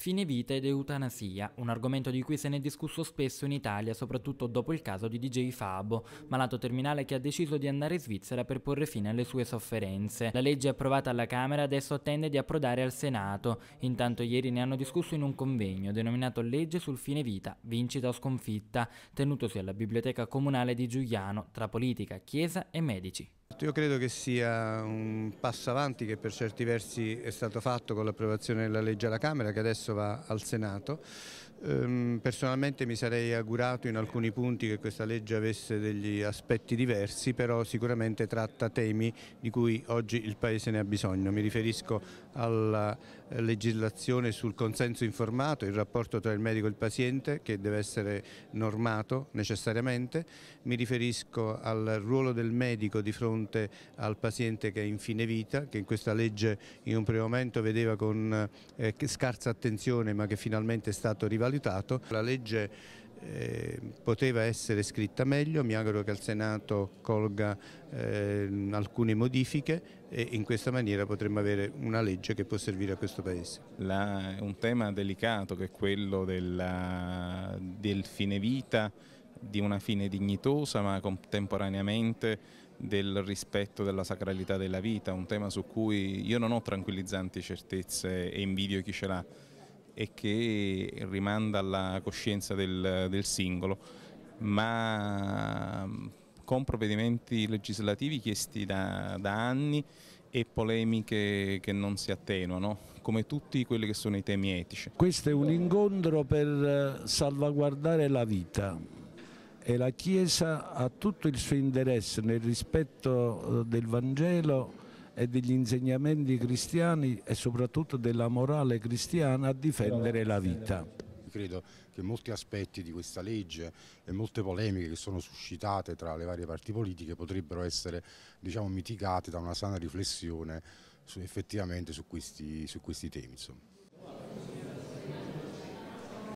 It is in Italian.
Fine vita ed eutanasia, un argomento di cui se ne è discusso spesso in Italia, soprattutto dopo il caso di DJ Fabo, malato terminale che ha deciso di andare in Svizzera per porre fine alle sue sofferenze. La legge approvata alla Camera adesso attende di approdare al Senato, intanto ieri ne hanno discusso in un convegno denominato Legge sul fine vita, vincita o sconfitta, tenutosi alla Biblioteca Comunale di Giuliano, tra politica, chiesa e medici. Esatto, io credo che sia un passo avanti che per certi versi è stato fatto con l'approvazione della legge alla Camera che adesso va al Senato Ehm, personalmente mi sarei augurato in alcuni punti che questa legge avesse degli aspetti diversi, però sicuramente tratta temi di cui oggi il Paese ne ha bisogno. Mi riferisco alla eh, legislazione sul consenso informato, il rapporto tra il medico e il paziente che deve essere normato necessariamente, mi riferisco al ruolo del medico di fronte al paziente che è in fine vita, che in questa legge in un primo momento vedeva con eh, scarsa attenzione ma che finalmente è stato rivalutato valutato. La legge eh, poteva essere scritta meglio, mi auguro che al Senato colga eh, alcune modifiche e in questa maniera potremmo avere una legge che può servire a questo Paese. La, un tema delicato che è quello della, del fine vita, di una fine dignitosa ma contemporaneamente del rispetto della sacralità della vita, un tema su cui io non ho tranquillizzanti certezze e invidio chi ce l'ha e che rimanda alla coscienza del, del singolo, ma con provvedimenti legislativi chiesti da, da anni e polemiche che non si attenuano, come tutti quelli che sono i temi etici. Questo è un incontro per eh, salvaguardare la vita e la Chiesa ha tutto il suo interesse nel rispetto eh, del Vangelo e degli insegnamenti cristiani e soprattutto della morale cristiana a difendere la vita. Credo che molti aspetti di questa legge e molte polemiche che sono suscitate tra le varie parti politiche potrebbero essere diciamo, mitigate da una sana riflessione su, effettivamente su questi, su questi temi. Insomma.